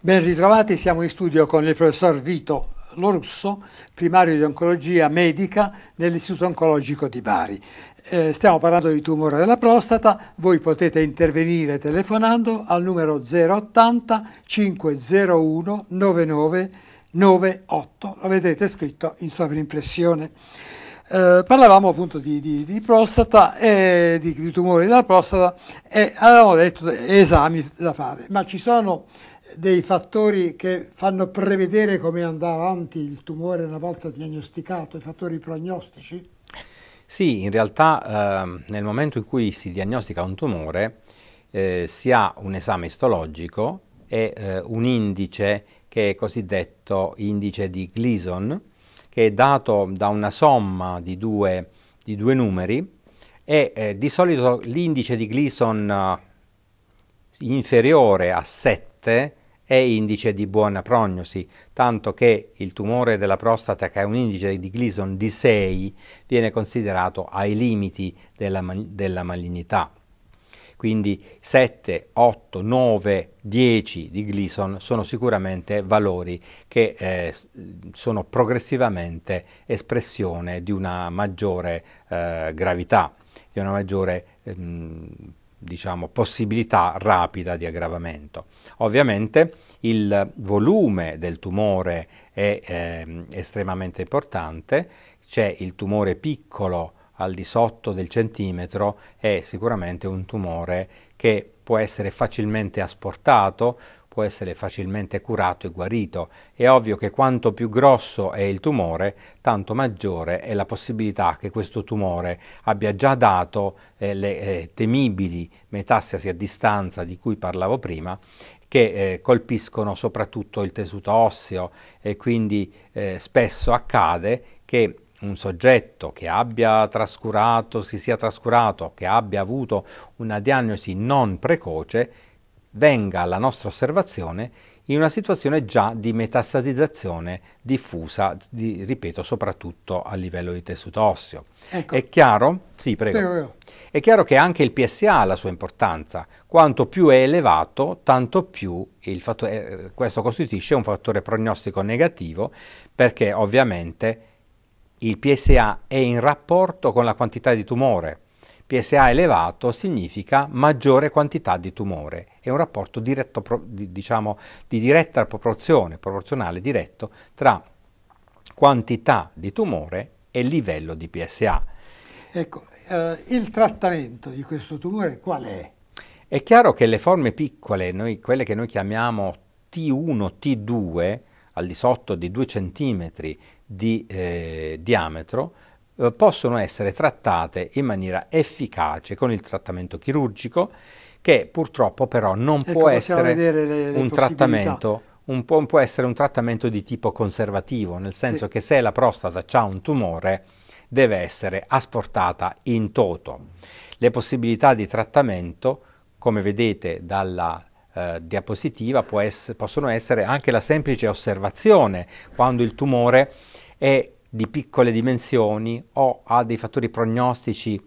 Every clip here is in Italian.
Ben ritrovati, siamo in studio con il professor Vito Lorusso, primario di oncologia medica nell'Istituto Oncologico di Bari. Eh, stiamo parlando di tumore della prostata, voi potete intervenire telefonando al numero 080 501 9998, lo vedete scritto in sovrimpressione. Eh, parlavamo appunto di, di, di prostata e di, di tumori della prostata e avevamo detto esami da fare, ma ci sono dei fattori che fanno prevedere come andrà avanti il tumore una volta diagnosticato, i fattori prognostici? Sì, in realtà eh, nel momento in cui si diagnostica un tumore eh, si ha un esame istologico e eh, un indice che è cosiddetto indice di Gleason, che è dato da una somma di due, di due numeri e eh, di solito l'indice di Gleason eh, inferiore a 7 è indice di buona prognosi, tanto che il tumore della prostata che ha un indice di Gleason di 6 viene considerato ai limiti della, della malignità. Quindi 7, 8, 9, 10 di Gleason sono sicuramente valori che eh, sono progressivamente espressione di una maggiore eh, gravità, di una maggiore ehm, diciamo, possibilità rapida di aggravamento. Ovviamente il volume del tumore è eh, estremamente importante, c'è il tumore piccolo al di sotto del centimetro, è sicuramente un tumore che può essere facilmente asportato, può essere facilmente curato e guarito. È ovvio che quanto più grosso è il tumore, tanto maggiore è la possibilità che questo tumore abbia già dato eh, le eh, temibili metastasi a distanza di cui parlavo prima che eh, colpiscono soprattutto il tessuto osseo e quindi eh, spesso accade che un soggetto che abbia trascurato, si sia trascurato, che abbia avuto una diagnosi non precoce, venga alla nostra osservazione in una situazione già di metastatizzazione diffusa, di, ripeto, soprattutto a livello di tessuto osseo. Ecco. È, chiaro? Sì, prego. Prego. è chiaro? che anche il PSA ha la sua importanza. Quanto più è elevato, tanto più fattore, eh, questo costituisce un fattore prognostico negativo, perché ovviamente il PSA è in rapporto con la quantità di tumore PSA elevato significa maggiore quantità di tumore, è un rapporto diretto, diciamo, di diretta proporzione, proporzionale diretto tra quantità di tumore e livello di PSA. Ecco, eh, il trattamento di questo tumore qual è? È chiaro che le forme piccole, noi, quelle che noi chiamiamo T1, T2, al di sotto di 2 cm di eh, diametro, eh, possono essere trattate in maniera efficace con il trattamento chirurgico che purtroppo però non ecco, può essere le, le un trattamento un po', può essere un trattamento di tipo conservativo, nel senso sì. che se la prostata ha un tumore deve essere asportata in toto. Le possibilità di trattamento, come vedete dalla eh, diapositiva, ess possono essere anche la semplice osservazione quando il tumore è di piccole dimensioni o ha dei fattori prognostici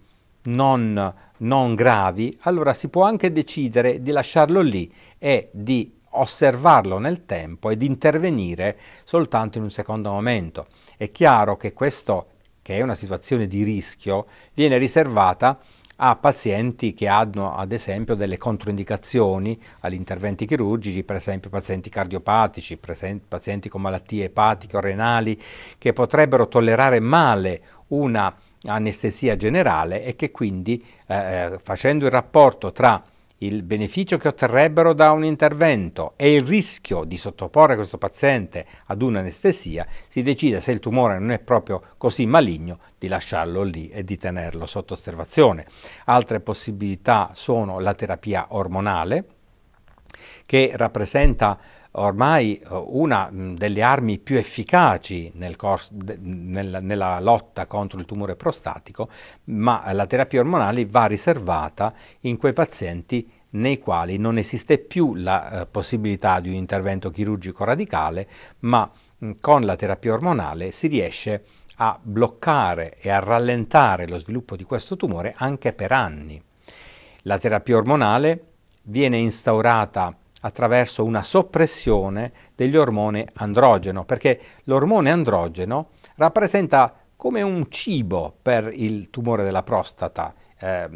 non, non gravi, allora si può anche decidere di lasciarlo lì e di osservarlo nel tempo e di intervenire soltanto in un secondo momento. È chiaro che questo, che è una situazione di rischio, viene riservata a pazienti che hanno ad esempio delle controindicazioni agli interventi chirurgici, per esempio pazienti cardiopatici, pazienti con malattie epatiche o renali che potrebbero tollerare male una anestesia generale e che quindi eh, eh facendo il rapporto tra il beneficio che otterrebbero da un intervento e il rischio di sottoporre questo paziente ad un'anestesia, si decide se il tumore non è proprio così maligno di lasciarlo lì e di tenerlo sotto osservazione. Altre possibilità sono la terapia ormonale, che rappresenta ormai eh, una mm, delle armi più efficaci nel corso, nel, nella lotta contro il tumore prostatico, ma la terapia ormonale va riservata in quei pazienti nei quali non esiste più la eh, possibilità di un intervento chirurgico radicale, ma mh, mm, con la terapia ormonale si riesce a bloccare e a rallentare lo sviluppo di questo tumore anche per anni. La terapia ormonale viene instaurata attraverso una soppressione degli ormoni androgeno, perché l'ormone androgeno rappresenta come un cibo per il tumore della prostata. Eh,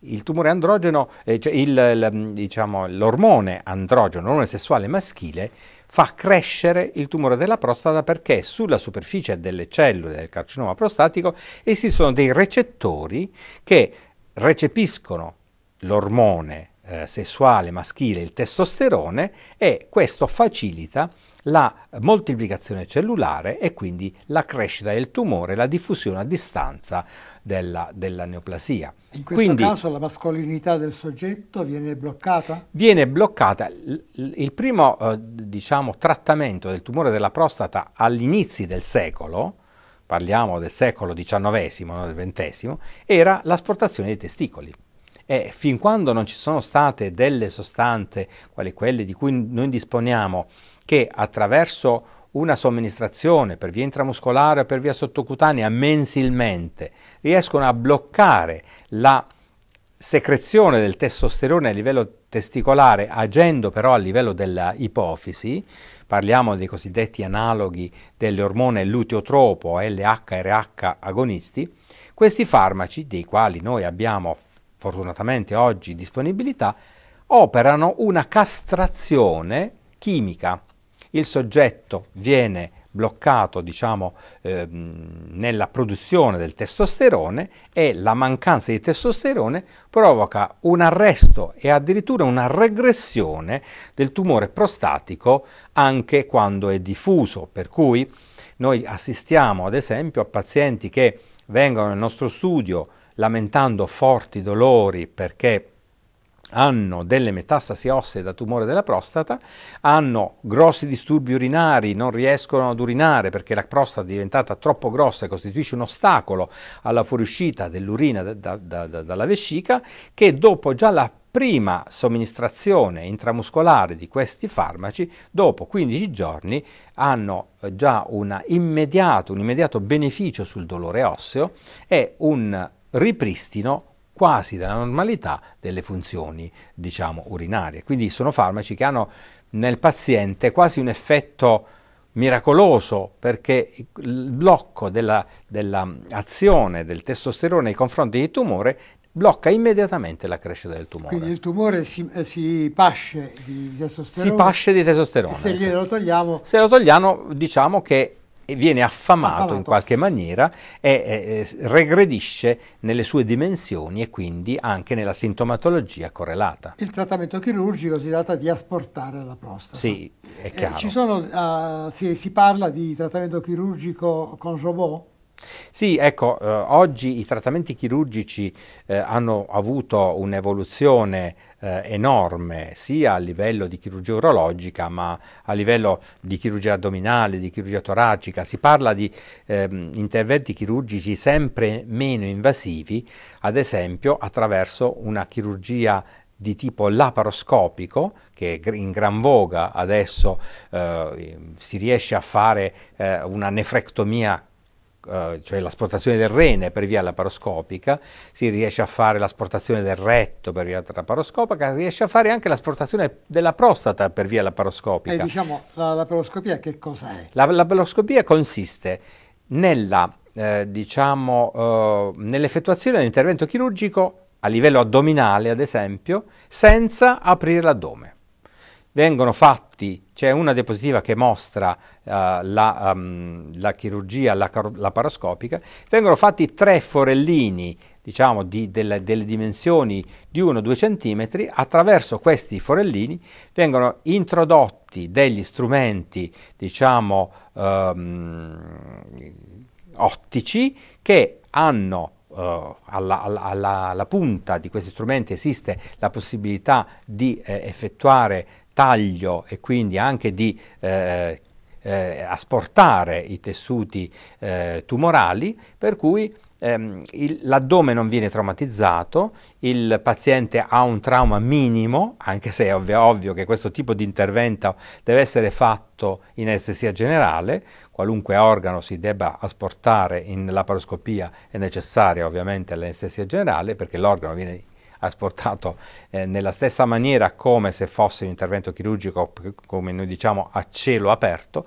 il tumore androgeno, eh, cioè il, il, diciamo, l'ormone androgeno, l'ormone sessuale maschile, fa crescere il tumore della prostata perché sulla superficie delle cellule del carcinoma prostatico esistono dei recettori che recepiscono l'ormone eh, sessuale maschile, il testosterone, e questo facilita la moltiplicazione cellulare e quindi la crescita del tumore, la diffusione a distanza della, della neoplasia. In questo quindi, caso la mascolinità del soggetto viene bloccata? Viene bloccata. Il primo eh, diciamo, trattamento del tumore della prostata all'inizio del secolo, parliamo del secolo XIX, non del XX, era l'asportazione dei testicoli e fin quando non ci sono state delle sostanze, quali quelle di cui noi disponiamo, che attraverso una somministrazione per via intramuscolare o per via sottocutanea mensilmente riescono a bloccare la secrezione del testosterone a livello testicolare agendo però a livello della ipofisi, parliamo dei cosiddetti analoghi dell'ormone luteotropo LHRH agonisti, questi farmaci, dei quali noi abbiamo fortunatamente oggi disponibilità, operano una castrazione chimica. Il soggetto viene bloccato diciamo, eh, nella produzione del testosterone e la mancanza di testosterone provoca un arresto e addirittura una regressione del tumore prostatico anche quando è diffuso. Per cui noi assistiamo ad esempio a pazienti che vengono nel nostro studio lamentando forti dolori perché hanno delle metastasi ossee da tumore della prostata, hanno grossi disturbi urinari, non riescono ad urinare perché la prostata è diventata troppo grossa e costituisce un ostacolo alla fuoriuscita dell'urina da, da, da, dalla vescica, che dopo già la prima somministrazione intramuscolare di questi farmaci, dopo 15 giorni hanno già immediato, un immediato beneficio sul dolore osseo e un ripristino quasi della normalità delle funzioni, diciamo, urinarie. Quindi sono farmaci che hanno nel paziente quasi un effetto miracoloso perché il blocco dell'azione della del testosterone nei confronti del tumore blocca immediatamente la crescita del tumore. Quindi il tumore si, eh, si pasce di testosterone. Si pasce di testosterone. se glielo togliamo... Se lo togliamo diciamo che viene affamato, affamato, in qualche maniera e eh, regredisce nelle sue dimensioni e quindi anche nella sintomatologia correlata. Il trattamento chirurgico si tratta di asportare la prostata. Sì, è eh, chiaro. Eh, sono, uh, si, si parla di trattamento chirurgico con robot? Sì, ecco, eh, oggi i trattamenti chirurgici eh, hanno avuto un'evoluzione eh, enorme sia a livello di chirurgia urologica ma a livello di chirurgia addominale, di chirurgia toracica, si parla di ehm, interventi chirurgici sempre meno invasivi, ad esempio attraverso una chirurgia di tipo laparoscopico, che è in gran voga adesso eh, si riesce a fare eh, una nefrectomia eh, cioè l'asportazione del rene per via laparoscopica, si riesce a fare l'asportazione del retto per via laparoscopica, si riesce a fare anche l'asportazione della prostata per via laparoscopica. E diciamo, la laparoscopia che cos'è? La, la laparoscopia consiste nella, eh, diciamo, eh, nell'effettuazione dell'intervento chirurgico a livello addominale, ad esempio, senza aprire l'addome vengono fatti, c'è una diapositiva che mostra uh, la, um, la, chirurgia laparoscopica, vengono fatti tre forellini diciamo di, delle, delle dimensioni di 1-2 cm, attraverso questi forellini vengono introdotti degli strumenti diciamo um, ottici che hanno Uh, alla, alla, alla, punta di questi strumenti esiste la possibilità di eh, effettuare taglio e quindi anche di eh, eh, asportare i tessuti eh, tumorali, per cui ehm, il, l'addome non viene traumatizzato, il paziente ha un trauma minimo, anche se è ovvio, ovvio che questo tipo di intervento deve essere fatto in anestesia generale, qualunque organo si debba asportare in laparoscopia è necessaria ovviamente l'anestesia generale perché l'organo viene asportato eh, nella stessa maniera come se fosse un intervento chirurgico, come noi diciamo, a cielo aperto,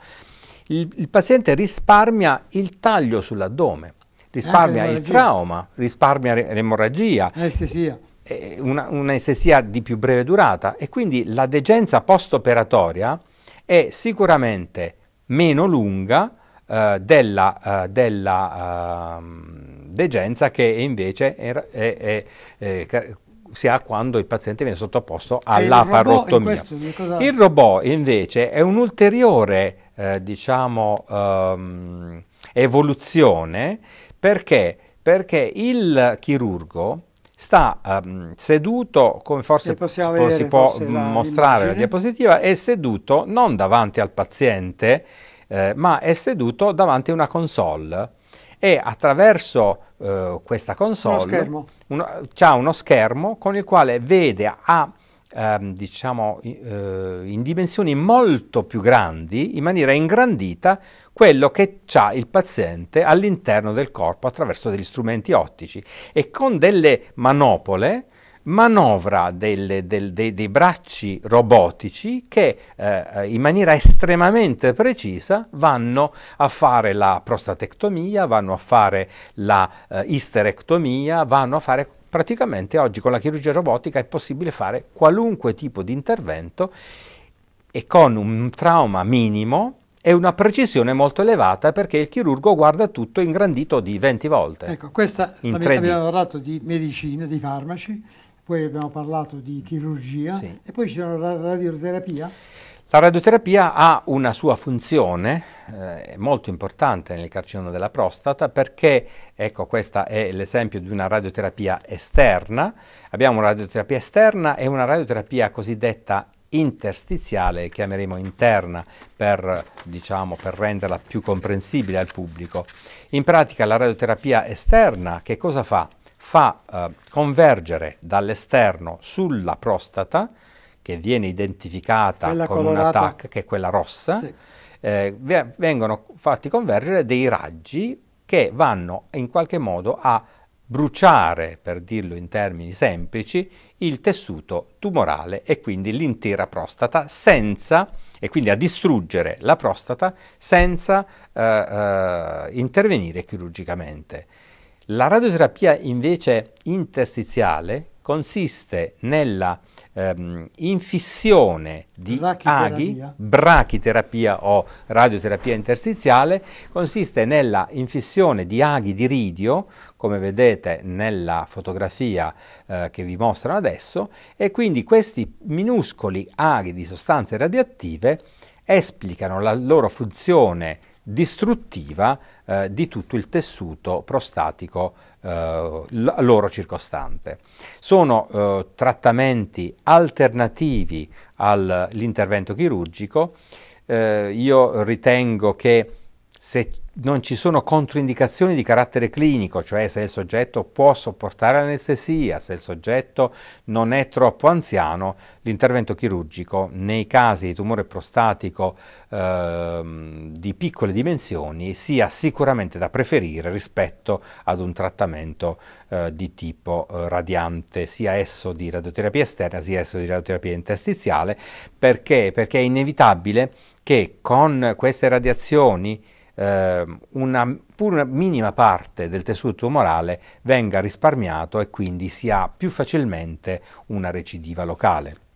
il, il paziente risparmia il taglio sull'addome, risparmia il trauma, risparmia l'emorragia. Anestesia eh, un'anestesia di più breve durata e quindi la degenza post-operatoria è sicuramente meno lunga eh, della, eh, della eh, degenza che invece è, è, è, è si ha quando il paziente viene sottoposto alla il parottomia. Robot il robot invece è un'ulteriore eh, diciamo, um, evoluzione perché, perché il chirurgo sta um, seduto, come forse vedere, si può forse mostrare la diapositiva, è seduto non davanti al paziente, eh, ma è seduto davanti a una console e attraverso eh, questa console uno uno, ha uno schermo con il quale vede a ehm, diciamo eh, in dimensioni molto più grandi, in maniera ingrandita, quello che ha il paziente all'interno del corpo attraverso degli strumenti ottici e con delle manopole manovra delle, del, dei, dei, bracci robotici che eh, in maniera estremamente precisa vanno a fare la prostatectomia, vanno a fare la eh, isterectomia, vanno a fare praticamente oggi con la chirurgia robotica è possibile fare qualunque tipo di intervento e con un trauma minimo e una precisione molto elevata perché il chirurgo guarda tutto ingrandito di 20 volte. Ecco, questa abbiamo parlato di medicina, di farmaci, poi abbiamo parlato di chirurgia sì. e poi c'è la radioterapia. La radioterapia ha una sua funzione eh, molto importante nel carcinoma della prostata perché, ecco questo è l'esempio di una radioterapia esterna, abbiamo una radioterapia esterna e una radioterapia cosiddetta interstiziale, chiameremo interna per, diciamo, per renderla più comprensibile al pubblico. In pratica la radioterapia esterna che cosa fa? fa eh, convergere dall'esterno sulla prostata, che viene identificata quella con colorata. un attack, che è quella rossa, sì. eh, vengono fatti convergere dei raggi che vanno in qualche modo a bruciare, per dirlo in termini semplici, il tessuto tumorale e quindi l'intera prostata senza, e quindi a distruggere la prostata senza eh, eh, intervenire chirurgicamente. La radioterapia invece interstiziale consiste nella ehm, infissione di brachiterapia. aghi, brachiterapia o radioterapia interstiziale, consiste nella infissione di aghi di ridio, come vedete nella fotografia eh, che vi mostrano adesso, e quindi questi minuscoli aghi di sostanze radioattive esplicano la loro funzione distruttiva eh, di tutto il tessuto prostatico eh, loro circostante. Sono eh, trattamenti alternativi all'intervento chirurgico. Eh, io ritengo che se non ci sono controindicazioni di carattere clinico, cioè se il soggetto può sopportare l'anestesia, se il soggetto non è troppo anziano, l'intervento chirurgico nei casi di tumore prostatico eh, di piccole dimensioni sia sicuramente da preferire rispetto ad un trattamento eh, di tipo eh, radiante, sia esso di radioterapia esterna, sia esso di radioterapia interstiziale, perché, perché è inevitabile che con queste radiazioni Ehm, una, pur una minima parte del tessuto tumorale venga risparmiato e quindi si ha più facilmente una recidiva locale.